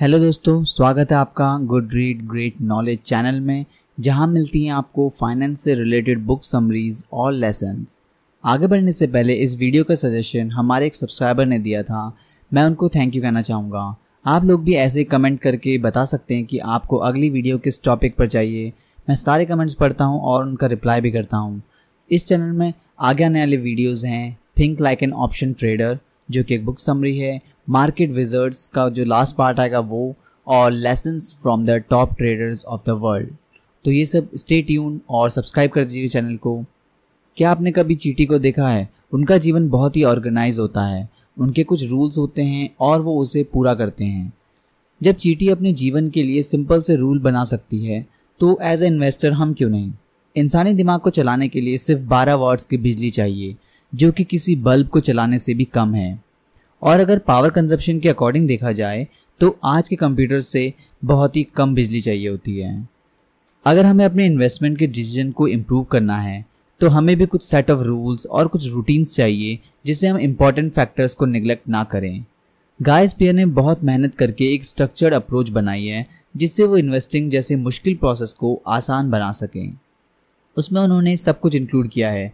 hello दोस्तों स्वागत है आपका good read great knowledge channel में जहां मिलती हैं आपको फाइनेंस से रिलेटेड बुक समरीज और लेसन्स आगे बढ़ने से पहले इस वीडियो का सजेशन हमारे एक सब्सक्राइबर ने दिया था मैं उनको थैंक यू कहना चाहूँगा आप लोग भी ऐसे कमेंट करके बता सकते हैं कि आपको अगली वीडियो किस टॉपिक पर चाहिए मैं सारे कमेंट्स पढ़ता हूँ और उनका रिप्लाई भी करता हूँ इस चैनल में आगे आने वाले वीडियोज़ हैं think like an option trader जो कि एक बुक समरी है मार्केट विजर्ड्स का जो लास्ट पार्ट आएगा वो और lessons from the top traders of the world तो ये सब स्टे ट्यून और सब्सक्राइब कर दीजिए चैनल को क्या आपने कभी चीटी को देखा है उनका जीवन बहुत ही ऑर्गेनाइज होता है उनके कुछ रूल्स होते हैं और वो उसे पूरा करते हैं जब चीटी अपने जीवन के लिए सिंपल से रूल बना सकती है तो एज ए इन्वेस्टर हम क्यों नहीं इंसानी दिमाग को चलाने के लिए सिर्फ 12 वर्ड्स की बिजली चाहिए जो कि किसी बल्ब को चलाने से भी कम है और अगर पावर कंजप्शन के अकॉर्डिंग देखा जाए तो आज के कंप्यूटर से बहुत ही कम बिजली चाहिए होती है अगर हमें अपने इन्वेस्टमेंट के डिसीजन को इम्प्रूव करना है तो हमें भी कुछ सेट ऑफ रूल्स और कुछ रूटीन्स चाहिए जिससे हम इम्पॉर्टेंट फैक्टर्स को निगलेक्ट ना करें गाय स्पियर ने बहुत मेहनत करके एक स्ट्रक्चर्ड अप्रोच बनाई है जिससे वो इन्वेस्टिंग जैसे मुश्किल प्रोसेस को आसान बना सकें उसमें उन्होंने सब कुछ इंक्लूड किया है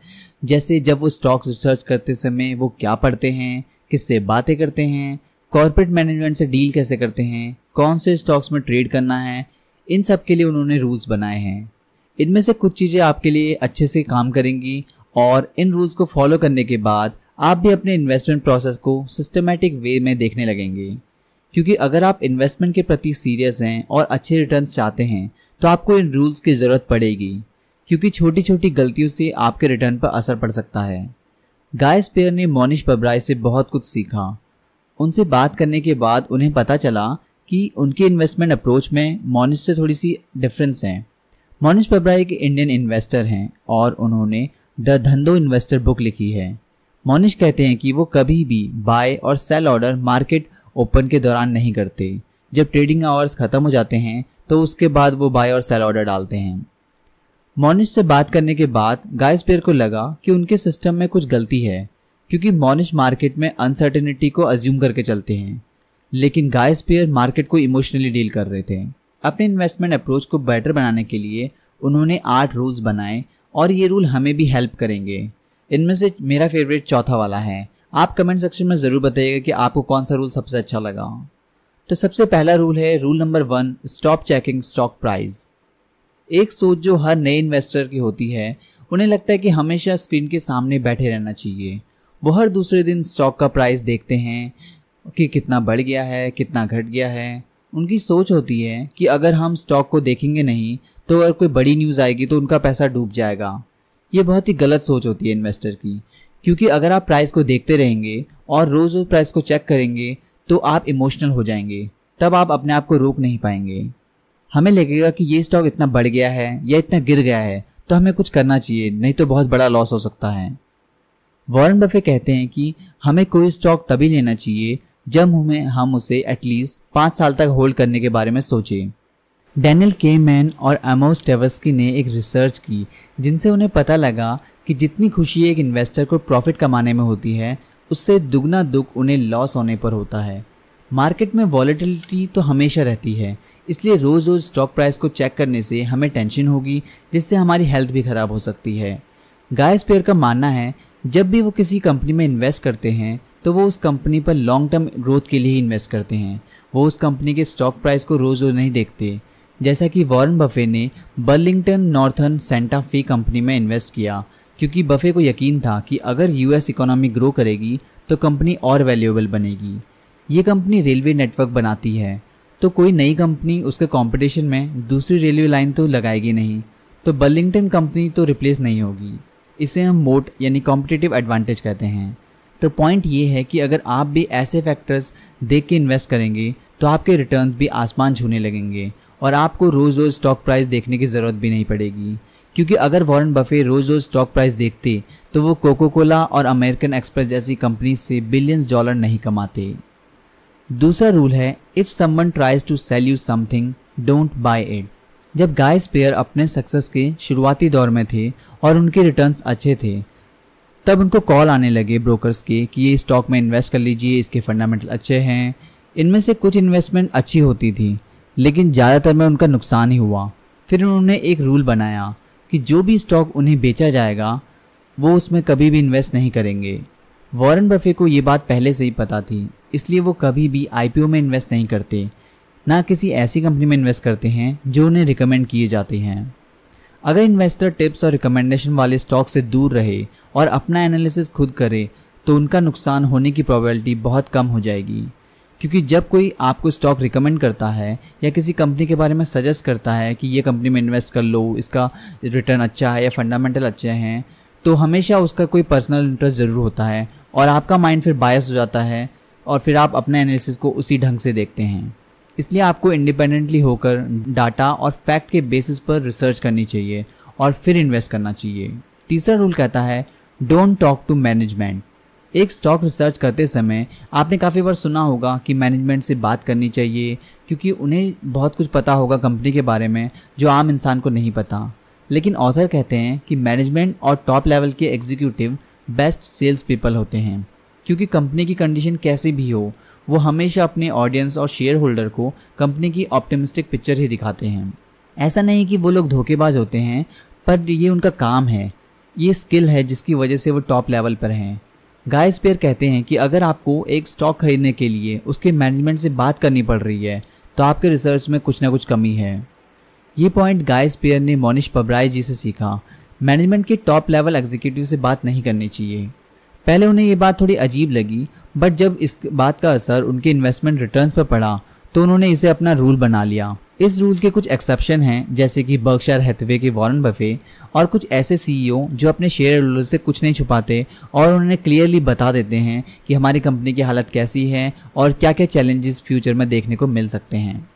जैसे जब वो स्टॉक्स रिसर्च करते समय वो क्या पढ़ते हैं किससे बातें करते हैं कॉरपोरेट मैनेजमेंट से डील कैसे करते हैं कौन से स्टॉक्स में ट्रेड करना है इन सब के लिए उन्होंने रूल्स बनाए हैं इनमें से कुछ चीज़ें आपके लिए अच्छे से काम करेंगी और इन रूल्स को फॉलो करने के बाद आप भी अपने इन्वेस्टमेंट प्रोसेस को सिस्टमेटिक वे में देखने लगेंगे क्योंकि अगर आप इन्वेस्टमेंट के प्रति सीरियस हैं और अच्छे रिटर्न चाहते हैं तो आपको इन रूल्स की ज़रूरत पड़ेगी क्योंकि छोटी छोटी गलतियों से आपके रिटर्न पर असर पड़ सकता है गाय स्पेयर ने मोनिश बबराय से बहुत कुछ सीखा उनसे बात करने के बाद उन्हें पता चला कि उनके इन्वेस्टमेंट अप्रोच में मोनिश से थोड़ी सी डिफरेंस है मोनिश बबराय एक इंडियन इन्वेस्टर हैं और उन्होंने द धंधो इन्वेस्टर बुक लिखी है मोनिश कहते हैं कि वो कभी भी बाय और सेल ऑर्डर मार्केट ओपन के दौरान नहीं करते जब ट्रेडिंग आवर्स ख़त्म हो जाते हैं तो उसके बाद वो बाय और सेल ऑर्डर डालते हैं मोनिश से बात करने के बाद गाइस पेयर को लगा कि उनके सिस्टम में कुछ गलती है क्योंकि मोनिश मार्केट में अनसर्टेनिटी को अज्यूम करके चलते हैं लेकिन गाइस पेयर मार्केट को इमोशनली डील कर रहे थे अपने इन्वेस्टमेंट अप्रोच को बेटर बनाने के लिए उन्होंने आठ रूल्स बनाए और ये रूल हमें भी हेल्प करेंगे इनमें से मेरा फेवरेट चौथा वाला है आप कमेंट सेक्शन में ज़रूर बताइएगा कि आपको कौन सा रूल सबसे अच्छा लगा तो सबसे पहला रूल है rule number one stop checking stock price एक सोच जो हर नए इन्वेस्टर की होती है उन्हें लगता है कि हमेशा स्क्रीन के सामने बैठे रहना चाहिए वो हर दूसरे दिन स्टॉक का प्राइस देखते हैं कि कितना बढ़ गया है कितना घट गया है उनकी सोच होती है कि अगर हम स्टॉक को देखेंगे नहीं तो अगर कोई बड़ी न्यूज़ आएगी तो उनका पैसा डूब जाएगा ये बहुत ही गलत सोच होती है इन्वेस्टर की क्योंकि अगर आप प्राइस को देखते रहेंगे और रोज़ रोज़ प्राइस को चेक करेंगे तो आप इमोशनल हो जाएंगे तब आप अपने आप को रोक नहीं पाएंगे हमें लगेगा कि ये स्टॉक इतना बढ़ गया है या इतना गिर गया है तो हमें कुछ करना चाहिए नहीं तो बहुत बड़ा लॉस हो सकता है वॉरेन बफे कहते हैं कि हमें कोई स्टॉक तभी लेना चाहिए जब हमें हम उसे एटलीस्ट पाँच साल तक होल्ड करने के बारे में सोचें डैनियल के मैन और अमोस टेवस्की ने एक रिसर्च की जिनसे उन्हें पता लगा कि जितनी खुशी एक इन्वेस्टर को प्रॉफिट कमाने में होती है उससे दुगना दुख उन्हें लॉस होने पर होता है मार्केट में वॉलेटिलिटी तो हमेशा रहती है इसलिए रोज़ रोज़ स्टॉक प्राइस को चेक करने से हमें टेंशन होगी जिससे हमारी हेल्थ भी ख़राब हो सकती है गाय स्पेयर का मानना है जब भी वो किसी कंपनी में इन्वेस्ट करते हैं तो वो उस कंपनी पर लॉन्ग टर्म ग्रोथ के लिए ही इन्वेस्ट करते हैं वो उस कंपनी के स्टॉक प्राइस को रोज़ रोज़ नहीं देखते जैसा कि वॉरेन बफे ने Burlington Northern Santa Fe company में इन्वेस्ट किया क्योंकि बफे को यकीन था कि अगर यूएस इकोनॉमी ग्रो करेगी तो कंपनी और वैल्यूएबल बनेगी ये कंपनी रेलवे नेटवर्क बनाती है तो कोई नई कंपनी उसके कंपटीशन में दूसरी रेलवे लाइन तो लगाएगी नहीं तो बर्लिंगटन कंपनी तो रिप्लेस नहीं होगी इसे हम मोट यानी कॉम्पिटिटिव एडवांटेज कहते हैं तो पॉइंट ये है कि अगर आप भी ऐसे फैक्टर्स देख के इन्वेस्ट करेंगे तो आपके रिटर्न्स भी आसमान छूने लगेंगे और आपको रोज़ रोज़ स्टॉक प्राइस देखने की ज़रूरत भी नहीं पड़ेगी क्योंकि अगर वॉरेन बफे रोज़ रोज़ स्टॉक प्राइस देखते तो वो कोको कोला और अमेरिकन एक्सप्रेस जैसी कंपनी से बिलियंस डॉलर नहीं कमाते दूसरा रूल है if someone tries to sell you something don't buy it जब गाइस पेयर अपने सक्सेस के शुरुआती दौर में थे और उनके रिटर्न्स अच्छे थे तब उनको कॉल आने लगे ब्रोकर्स के कि ये स्टॉक में इन्वेस्ट कर लीजिए इसके फंडामेंटल अच्छे हैं इनमें से कुछ इन्वेस्टमेंट अच्छी होती थी लेकिन ज़्यादातर में उनका नुकसान ही हुआ फिर उन्होंने एक रूल बनाया कि जो भी स्टॉक उन्हें बेचा जाएगा वो उसमें कभी भी इन्वेस्ट नहीं करेंगे वॉरेन बफे को ये बात पहले से ही पता थी इसलिए वो कभी भी आई में इन्वेस्ट नहीं करते ना किसी ऐसी कंपनी में इन्वेस्ट करते हैं जो उन्हें रिकमेंड किए जाते हैं अगर इन्वेस्टर टिप्स और रिकमेंडेशन वाले स्टॉक से दूर रहे और अपना एनालिसिस खुद करे तो उनका नुकसान होने की प्रोबेबिलिटी बहुत कम हो जाएगी क्योंकि जब कोई आपको स्टॉक रिकमेंड करता है या किसी कंपनी के बारे में सजेस्ट करता है कि ये कंपनी में इन्वेस्ट कर लो इसका रिटर्न अच्छा है या फंडामेंटल अच्छे हैं तो हमेशा उसका कोई पर्सनल इंटरेस्ट ज़रूर होता है और आपका माइंड फिर बायस हो जाता है और फिर आप अपने एनालिसिस को उसी ढंग से देखते हैं इसलिए आपको इंडिपेंडेंटली होकर डाटा और फैक्ट के बेसिस पर रिसर्च करनी चाहिए और फिर इन्वेस्ट करना चाहिए तीसरा रूल कहता है डोंट टॉक टू मैनेजमेंट एक स्टॉक रिसर्च करते समय आपने काफ़ी बार सुना होगा कि मैनेजमेंट से बात करनी चाहिए क्योंकि उन्हें बहुत कुछ पता होगा कंपनी के बारे में जो आम इंसान को नहीं पता लेकिन ऑथर कहते हैं कि मैनेजमेंट और टॉप लेवल के एग्जीक्यूटिव बेस्ट सेल्स पीपल होते हैं क्योंकि कंपनी की कंडीशन कैसी भी हो वो हमेशा अपने ऑडियंस और शेयर होल्डर को कंपनी की ऑप्टिमिस्टिक पिक्चर ही दिखाते हैं ऐसा नहीं कि वो लोग धोखेबाज होते हैं पर ये उनका काम है ये स्किल है जिसकी वजह से वो टॉप लेवल पर हैं गाय स्पेयर कहते हैं कि अगर आपको एक स्टॉक खरीदने के लिए उसके मैनेजमेंट से बात करनी पड़ रही है तो आपके रिसर्च में कुछ ना कुछ कमी है ये पॉइंट गायस पियर ने मोनिश पबराय जी से सीखा मैनेजमेंट के टॉप लेवल एग्जीक्यूटिव से बात नहीं करनी चाहिए पहले उन्हें ये बात थोड़ी अजीब लगी बट जब इस बात का असर उनके इन्वेस्टमेंट रिटर्न्स पर पड़ा तो उन्होंने इसे अपना रूल बना लिया इस रूल के कुछ एक्सेप्शन हैं जैसे कि बर्कशायर हैथवे के वॉरेन बफे और कुछ ऐसे सीईओ जो अपने शेयर होल्डर से कुछ नहीं छुपाते और उन्हें क्लियरली बता देते हैं कि हमारी कंपनी की हालत कैसी है और क्या क्या चैलेंजेस फ्यूचर में देखने को मिल सकते हैं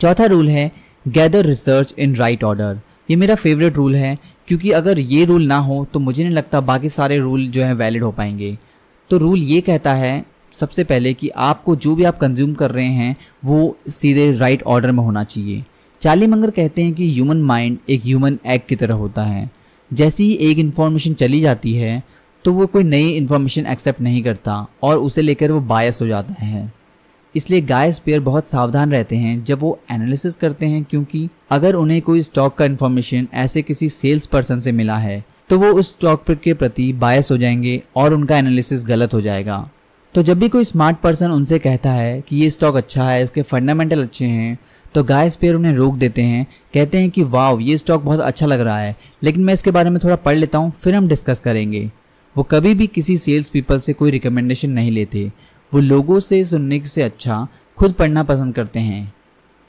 चौथा रूल है gather research in right order ये मेरा फेवरेट रूल है क्योंकि अगर ये रूल ना हो तो मुझे नहीं लगता बाकी सारे रूल जो हैं वैलिड हो पाएंगे तो रूल ये कहता है सबसे पहले कि आपको जो भी आप कंज्यूम कर रहे हैं वो सीधे राइट ऑर्डर में होना चाहिए चार्ली मंगर कहते हैं कि ह्यूमन माइंड एक ह्यूमन एग की तरह होता है जैसे ही एक इन्फॉर्मेशन चली जाती है तो वो कोई नई इन्फॉर्मेशन एक्सेप्ट नहीं करता और उसे लेकर वो बायस हो जाता है इसलिए गाइस पेयर बहुत सावधान रहते हैं जब वो एनालिसिस करते हैं क्योंकि अगर उन्हें कोई स्टॉक का इन्फॉर्मेशन ऐसे किसी सेल्स पर्सन से मिला है तो वो उस स्टॉक के प्रति बायस हो जाएंगे और उनका एनालिसिस गलत हो जाएगा तो जब भी कोई स्मार्ट पर्सन उनसे कहता है कि ये स्टॉक अच्छा है इसके फंडामेंटल अच्छे हैं तो गाइस पेयर उन्हें रोक देते हैं कहते हैं कि वाव ये स्टॉक बहुत अच्छा लग रहा है लेकिन मैं इसके बारे में थोड़ा पढ़ लेता हूँ फिर हम डिस्कस करेंगे वो कभी भी किसी सेल्स पीपल से कोई रिकमेंडेशन नहीं लेते वो लोगों से सुनने से अच्छा खुद पढ़ना पसंद करते हैं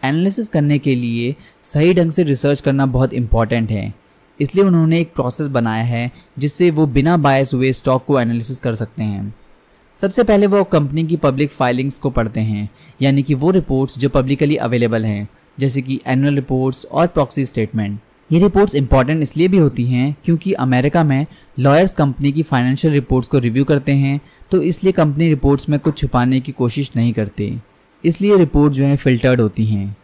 एनालिसिस करने के लिए सही ढंग से रिसर्च करना बहुत इम्पॉर्टेंट है इसलिए उन्होंने एक प्रोसेस बनाया है जिससे वो बिना बायस हुए स्टॉक को एनालिसिस कर सकते हैं सबसे पहले वो कंपनी की पब्लिक फाइलिंग्स को पढ़ते हैं यानी कि वो रिपोर्ट्स जो पब्लिकली अवेलेबल हैं जैसे कि एनुअल रिपोर्ट्स और प्रॉक्सी स्टेटमेंट ये रिपोर्ट्स इंपॉर्टेंट इसलिए भी होती हैं क्योंकि अमेरिका में लॉयर्स कंपनी की फाइनेंशियल रिपोर्ट्स को रिव्यू करते हैं तो इसलिए कंपनी रिपोर्ट्स में कुछ छुपाने की कोशिश नहीं करते इसलिए रिपोर्ट जो है फिल्टर्ड होती हैं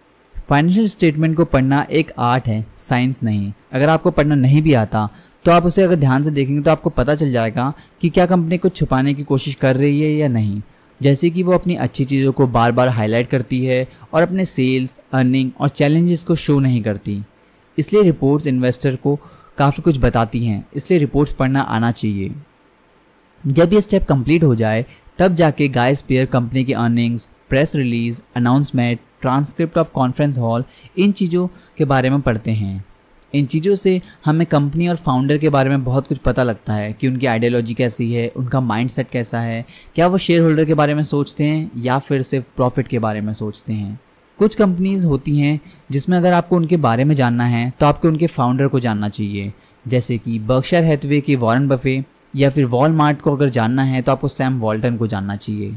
फाइनेंशियल स्टेटमेंट को पढ़ना एक आर्ट है साइंस नहीं अगर आपको पढ़ना नहीं भी आता तो आप उसे अगर ध्यान से देखेंगे तो आपको पता चल जाएगा कि क्या कंपनी कुछ छुपाने की कोशिश कर रही है या नहीं जैसे कि वो अपनी अच्छी चीज़ों को बार बार हाईलाइट करती है और अपने सेल्स अर्निंग और चैलेंजेस को शो नहीं करती इसलिए रिपोर्ट्स इन्वेस्टर को काफ़ी कुछ बताती हैं इसलिए रिपोर्ट्स पढ़ना आना चाहिए जब ये स्टेप कंप्लीट हो जाए तब जाके गाइस पेयर कंपनी की earnings press release announcement transcript of conference hall इन चीज़ों के बारे में पढ़ते हैं इन चीज़ों से हमें कंपनी और फाउंडर के बारे में बहुत कुछ पता लगता है कि उनकी आइडियोलॉजी कैसी है उनका माइंडसेट कैसा है क्या वो शेयर होल्डर के बारे में सोचते हैं या फिर सिर्फ प्रॉफिट के बारे में सोचते हैं कुछ कंपनीज़ होती हैं जिसमें अगर आपको उनके बारे में जानना है तो आपको उनके फाउंडर को जानना चाहिए जैसे कि बर्कशर हैथवे के वॉरन बफे या फिर वॉलमार्ट को अगर जानना है तो आपको सैम वॉल्टन को जानना चाहिए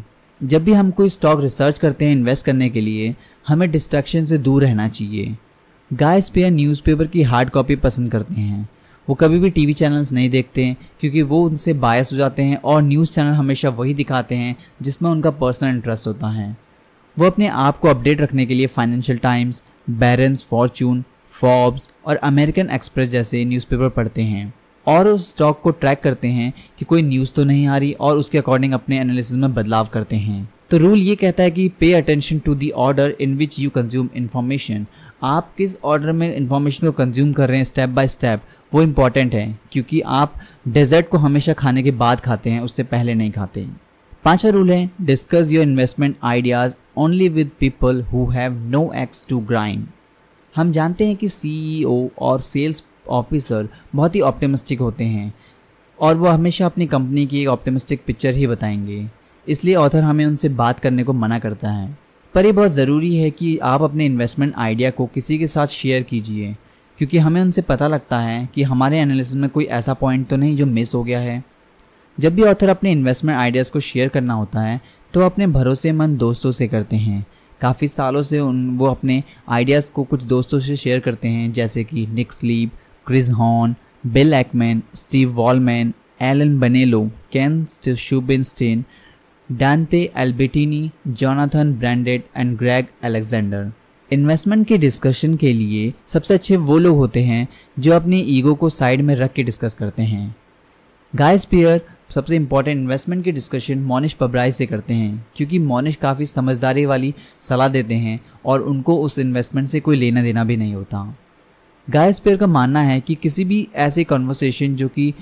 जब भी हम कोई स्टॉक रिसर्च करते हैं इन्वेस्ट करने के लिए हमें डिस्ट्रैक्शन से दूर रहना चाहिए गाय स्पेयर न्यूज़पेपर की हार्ड कॉपी पसंद करते हैं वो कभी भी टीवी चैनल्स नहीं देखते हैं क्योंकि वो उनसे बायस हो जाते हैं और न्यूज़ चैनल हमेशा वही दिखाते हैं जिसमें उनका पर्सनल इंटरेस्ट होता है वो अपने आप को अपडेट रखने के लिए financial times Barron's Fortune Forbes और अमेरिकन एक्सप्रेस जैसे न्यूज़पेपर पढ़ते हैं और उस स्टॉक को ट्रैक करते हैं कि कोई न्यूज़ तो नहीं आ रही और उसके अकॉर्डिंग अपने एनालिसिस में बदलाव करते हैं तो रूल ये कहता है कि pay attention to the order in which you consume information आप किस ऑर्डर में इन्फॉर्मेशन को कंज्यूम कर रहे हैं स्टेप बाय स्टेप वो इम्पॉर्टेंट है क्योंकि आप डेजर्ट को हमेशा खाने के बाद खाते हैं उससे पहले नहीं खाते पांचवा रूल है discuss your investment ideas only with people who have no axe to grind हम जानते हैं कि सीईओ e और सेल्स ऑफिसर बहुत ही ऑप्टिमिस्टिक होते हैं और वो हमेशा अपनी कंपनी की एक ऑप्टिमिस्टिक पिक्चर ही बताएंगे इसलिए ऑथर हमें उनसे बात करने को मना करता है पर यह बहुत ज़रूरी है कि आप अपने इन्वेस्टमेंट आइडिया को किसी के साथ शेयर कीजिए क्योंकि हमें उनसे पता लगता है कि हमारे एनालिसिस में कोई ऐसा पॉइंट तो नहीं जो मिस हो गया है जब भी ऑथर अपने इन्वेस्टमेंट आइडियाज़ को शेयर करना होता है तो अपने भरोसेमंद दोस्तों से करते हैं काफ़ी सालों से उन वो अपने आइडियाज़ को कुछ दोस्तों से शेयर करते हैं जैसे कि Nick Sleep Chris Hohn Bill Ackman Steve Wallman Alan Benello Ken Shubin Stein Dante Albertini Jonathan Brandt and Greg Alexander investment के डिस्कशन के लिए सबसे अच्छे वो लोग होते हैं जो अपनी ईगो को साइड में रख के डिस्कस करते हैं गाइस पियर सबसे इम्पॉर्टेंट इन्वेस्टमेंट की डिस्कशन मोनिश पबराई से करते हैं क्योंकि मोनिश काफ़ी समझदारी वाली सलाह देते हैं और उनको उस इन्वेस्टमेंट से कोई लेना देना भी नहीं होता गाय स्पेयर का मानना है कि किसी भी ऐसे कॉन्वर्सेशन जो कि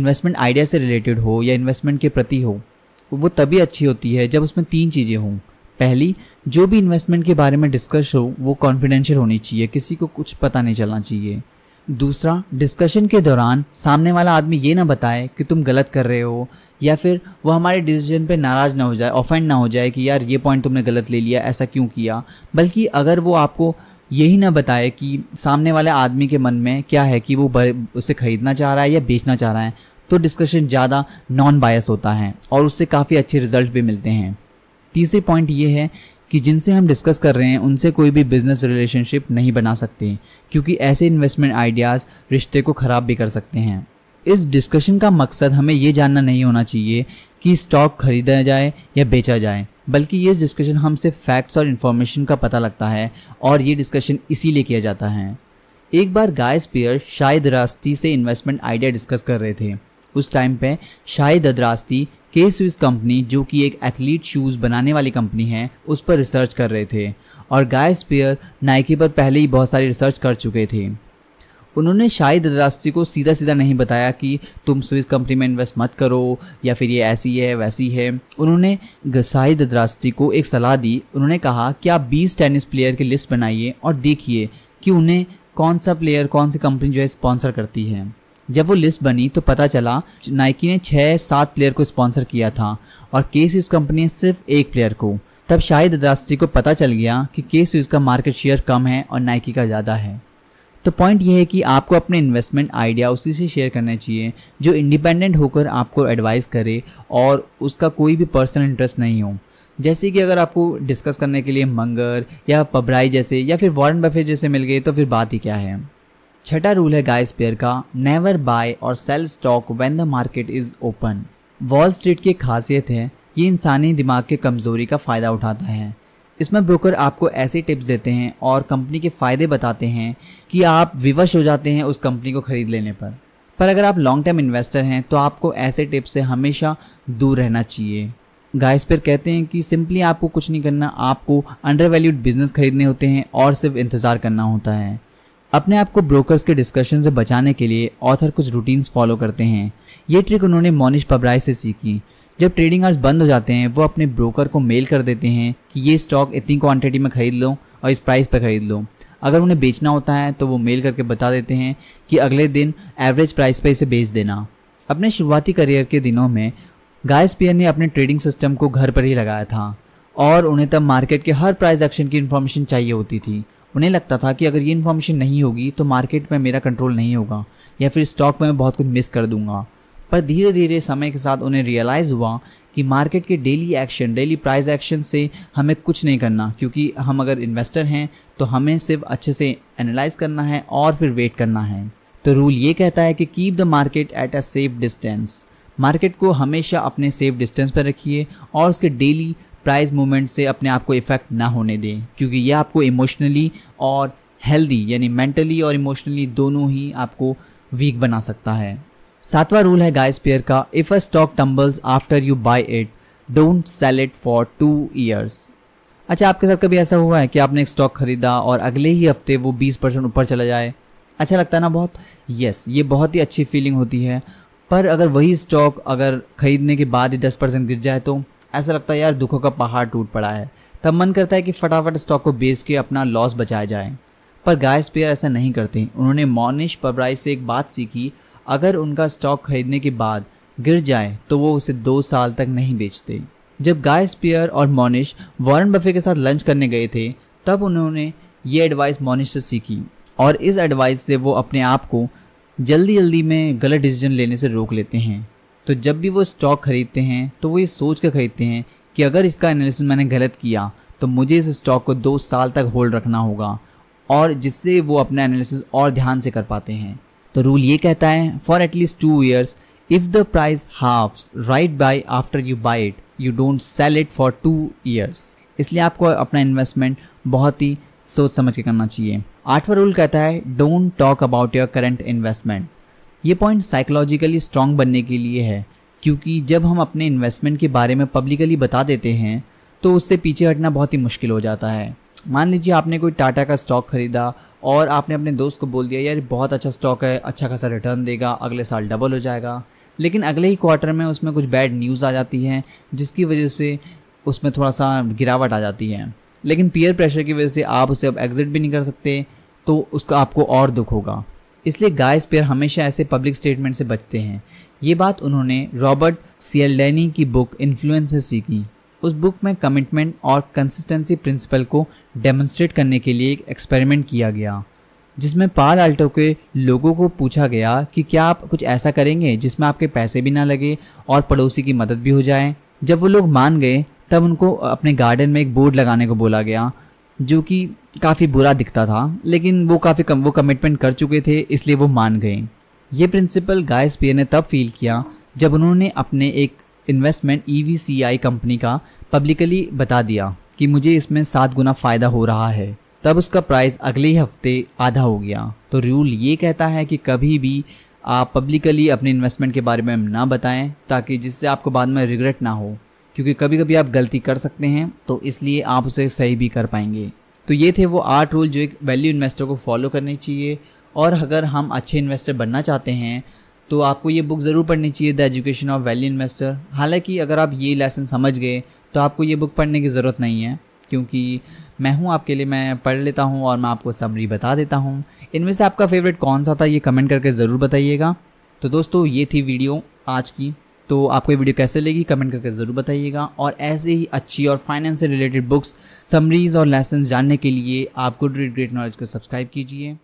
इन्वेस्टमेंट आइडिया से रिलेटेड हो या इन्वेस्टमेंट के प्रति हो वो तभी अच्छी होती है जब उसमें तीन चीज़ें हों पहली जो भी इन्वेस्टमेंट के बारे में डिस्कस हो वो कॉन्फिडेंशियल होनी चाहिए किसी को कुछ पता नहीं चलना चाहिए दूसरा डिस्कशन के दौरान सामने वाला आदमी ये ना बताए कि तुम गलत कर रहे हो या फिर वह हमारे डिसीजन पे नाराज़ ना हो जाए ऑफेंड ना हो जाए कि यार ये पॉइंट तुमने गलत ले लिया ऐसा क्यों किया बल्कि अगर वो आपको यही ना बताए कि सामने वाले आदमी के मन में क्या है कि वो उसे ख़रीदना चाह रहा है या बेचना चाह रहा है तो डिस्कशन ज़्यादा नॉन बायस होता है और उससे काफ़ी अच्छे रिजल्ट भी मिलते हैं तीसरे पॉइंट ये है कि जिनसे हम डिस्कस कर रहे हैं उनसे कोई भी बिजनेस रिलेशनशिप नहीं बना सकते क्योंकि ऐसे इन्वेस्टमेंट आइडियाज़ रिश्ते को ख़राब भी कर सकते हैं इस डिस्कशन का मकसद हमें ये जानना नहीं होना चाहिए कि स्टॉक खरीदा जाए या बेचा जाए बल्कि ये डिस्कशन हमसे फैक्ट्स और इन्फॉर्मेशन का पता लगता है और ये डिस्कशन इसीलिए किया जाता है एक बार गाय स्पेयर शाहिद रास्ती से इन्वेस्टमेंट आइडिया डिस्कस कर रहे थे उस टाइम पे शाहिद अदरास्ती के स्विस कंपनी जो कि एक एथलीट शूज़ बनाने वाली कंपनी है उस पर रिसर्च कर रहे थे और गाय स्पेयर नाइकी पर पहले ही बहुत सारी रिसर्च कर चुके थे उन्होंने शायद दरास्ती को सीधा सीधा नहीं बताया कि तुम स्विस कंपनी में इन्वेस्ट मत करो या फिर ये ऐसी है वैसी है उन्होंने शाहिद दरास्ती को एक सलाह दी उन्होंने कहा कि आप बीस टेनिस प्लेयर की लिस्ट बनाइए और देखिए कि उन्हें कौन सा प्लेयर कौन सी कंपनी जो है स्पॉन्सर करती है जब वो लिस्ट बनी तो पता चला नाइकी ने छः सात प्लेयर को स्पॉन्सर किया था और के सी कंपनी सिर्फ एक प्लेयर को तब शाहिद अदास्ती को पता चल गया कि के सी का मार्केट शेयर कम है और नाइकी का ज़्यादा है तो पॉइंट यह है कि आपको अपने इन्वेस्टमेंट आइडिया उसी से शेयर करना चाहिए जो इंडिपेंडेंट होकर आपको एडवाइस करे और उसका कोई भी पर्सनल इंटरेस्ट नहीं हो जैसे कि अगर आपको डिस्कस करने के लिए मंगर या पबराई जैसे या फिर वारन बफे जैसे मिल गए तो फिर बात ही क्या है छठा रूल है गाइस पेयर का नेवर बाय और sell stock when the market is open Wall Street की खासियत है ये इंसानी दिमाग के कमज़ोरी का फ़ायदा उठाता है इसमें ब्रोकर आपको ऐसे टिप्स देते हैं और कंपनी के फ़ायदे बताते हैं कि आप विवश हो जाते हैं उस कंपनी को ख़रीद लेने पर पर अगर आप लॉन्ग टर्म इन्वेस्टर हैं तो आपको ऐसे टिप्स से हमेशा दूर रहना चाहिए गाइस पर कहते हैं कि सिंपली आपको कुछ नहीं करना आपको अंडर वैल्यूड बिजनेस खरीदने होते हैं और सिर्फ इंतज़ार करना होता है अपने आप को ब्रोकर्स के डिस्कशन से बचाने के लिए ऑथर कुछ रूटीन्स फॉलो करते हैं ये ट्रिक उन्होंने मोनिश पबराय से सीखी जब ट्रेडिंग आर्स बंद हो जाते हैं वो अपने ब्रोकर को मेल कर देते हैं कि ये स्टॉक इतनी क्वांटिटी में ख़रीद लो और इस प्राइस पर ख़रीद लो अगर उन्हें बेचना होता है तो वो मेल करके बता देते हैं कि अगले दिन एवरेज प्राइस पर इसे बेच देना अपने शुरुआती करियर के दिनों में पियर ने अपने ट्रेडिंग सिस्टम को घर पर ही लगाया था और उन्हें तब मार्केट के हर प्राइस एक्शन की इन्फॉर्मेशन चाहिए होती थी उन्हें लगता था कि अगर ये इन्फॉर्मेशन नहीं होगी तो मार्केट में मेरा कंट्रोल नहीं होगा या फिर स्टॉक में मैं बहुत कुछ मिस कर दूंगा पर धीरे धीरे समय के साथ उन्हें रियलाइज़ हुआ कि मार्केट के daily action daily price action से हमें कुछ नहीं करना क्योंकि हम अगर इन्वेस्टर हैं तो हमें सिर्फ अच्छे से एनालाइज करना है और फिर वेट करना है तो रूल ये कहता है कि keep the market at a safe distance market को हमेशा अपने सेफ डिस्टेंस पर रखिए और उसके डेली प्राइस मूवमेंट से अपने आप को इफ़ेक्ट ना होने दें क्योंकि यह आपको इमोशनली और हेल्दी यानी मेंटली और इमोशनली दोनों ही आपको वीक बना सकता है सातवां रूल है गाइस पेयर का if a stock tumbles after you buy it don't sell it for two years अच्छा आपके साथ कभी ऐसा हुआ है कि आपने एक स्टॉक खरीदा और अगले ही हफ्ते वो बीस परसेंट ऊपर चला जाए अच्छा लगता है ना बहुत यस ये बहुत ही अच्छी फीलिंग होती है पर अगर वही स्टॉक अगर ख़रीदने के बाद ही दस परसेंट गिर जाए तो ऐसा लगता है यार दुखों का पहाड़ टूट पड़ा है तब मन करता है कि फटाफट स्टॉक को बेच के अपना लॉस बचाया जाए पर गाय स्पेयर ऐसा नहीं करते उन्होंने मोनिश पबराई से एक बात सीखी अगर उनका स्टॉक खरीदने के बाद गिर जाए तो वो उसे दो साल तक नहीं बेचते जब गाय स्पियर और मोनिश वॉरन बफे के साथ लंच करने गए थे तब उन्होंने ये एडवाइस मोनिश से सीखी और इस एडवाइस से वो अपने आप को जल्दी जल्दी में गलत डिसीजन लेने से रोक लेते हैं तो जब भी वो स्टॉक खरीदते हैं तो वो ये सोच कर खरीदते हैं कि अगर इसका एनालिसिस मैंने गलत किया तो मुझे इस स्टॉक को दो साल तक होल्ड रखना होगा और जिससे वो अपना एनालिसिस और ध्यान से कर पाते हैं तो रूल ये कहता है for at least two years if the price half right by after you buy it you don't sell it for two years इसलिए आपको अपना इन्वेस्टमेंट बहुत ही सोच समझ के करना चाहिए आठवां रूल कहता है don't talk about your current investment ये पॉइंट साइकोलॉजिकली स्ट्रांग बनने के लिए है क्योंकि जब हम अपने इन्वेस्टमेंट के बारे में पब्लिकली बता देते हैं तो उससे पीछे हटना बहुत ही मुश्किल हो जाता है मान लीजिए आपने कोई टाटा का स्टॉक खरीदा और आपने अपने दोस्त को बोल दिया यार बहुत अच्छा स्टॉक है अच्छा खासा रिटर्न देगा अगले साल डबल हो जाएगा लेकिन अगले ही क्वार्टर में उसमें कुछ बैड न्यूज़ आ जाती है जिसकी वजह से उसमें थोड़ा सा गिरावट आ जाती है लेकिन पीयर प्रेशर की वजह से आप उसे अब एग्ज़िट भी नहीं कर सकते तो उसका आपको और दुख होगा इसलिए गाय स्पेयर हमेशा ऐसे पब्लिक स्टेटमेंट से बचते हैं ये बात उन्होंने रॉबर्ट सियरलैनी की बुक इन्फ्लुएंस से सीखी उस बुक में कमिटमेंट और कंसिस्टेंसी प्रिंसिपल को डेमोन्स्ट्रेट करने के लिए एक एक्सपेरिमेंट किया गया जिसमें पाल आल्टो के लोगों को पूछा गया कि क्या आप कुछ ऐसा करेंगे जिसमें आपके पैसे भी ना लगे और पड़ोसी की मदद भी हो जाए जब वो लोग मान गए तब उनको अपने गार्डन में एक बोर्ड लगाने को बोला गया जो कि काफ़ी बुरा दिखता था लेकिन वो काफ़ी कम वो कमिटमेंट कर चुके थे इसलिए वो मान गए ये प्रिंसिपल गायस पियर ने तब फील किया जब उन्होंने अपने एक इन्वेस्टमेंट ई कंपनी का पब्लिकली बता दिया कि मुझे इसमें सात गुना फ़ायदा हो रहा है तब उसका प्राइस अगले ही हफ्ते आधा हो गया तो रूल ये कहता है कि कभी भी आप पब्लिकली अपने इन्वेस्टमेंट के बारे में ना बताएं ताकि जिससे आपको बाद में रिग्रेट ना हो क्योंकि कभी कभी आप गलती कर सकते हैं तो इसलिए आप उसे सही भी कर पाएंगे तो ये थे वो आठ रूल जो एक वैल्यू इन्वेस्टर को फॉलो करने चाहिए और अगर हम अच्छे इन्वेस्टर बनना चाहते हैं तो आपको ये बुक ज़रूर पढ़नी चाहिए the education of value investor हालांकि अगर आप ये लेसन समझ गए तो आपको ये बुक पढ़ने की ज़रूरत नहीं है क्योंकि मैं हूँ आपके लिए मैं पढ़ लेता हूँ और मैं आपको समरी बता देता हूँ इनमें से आपका फेवरेट कौन सा था ये कमेंट करके ज़रूर बताइएगा तो दोस्तों ये थी वीडियो आज की तो आपको ये वीडियो कैसे लगी कमेंट करके ज़रूर बताइएगा और ऐसे ही अच्छी और फाइनेंस से रिलेटेड बुक्स समरीज और लेसन जानने के लिए आप गुड रीड ग्रेट नॉलेज को सब्सक्राइब कीजिए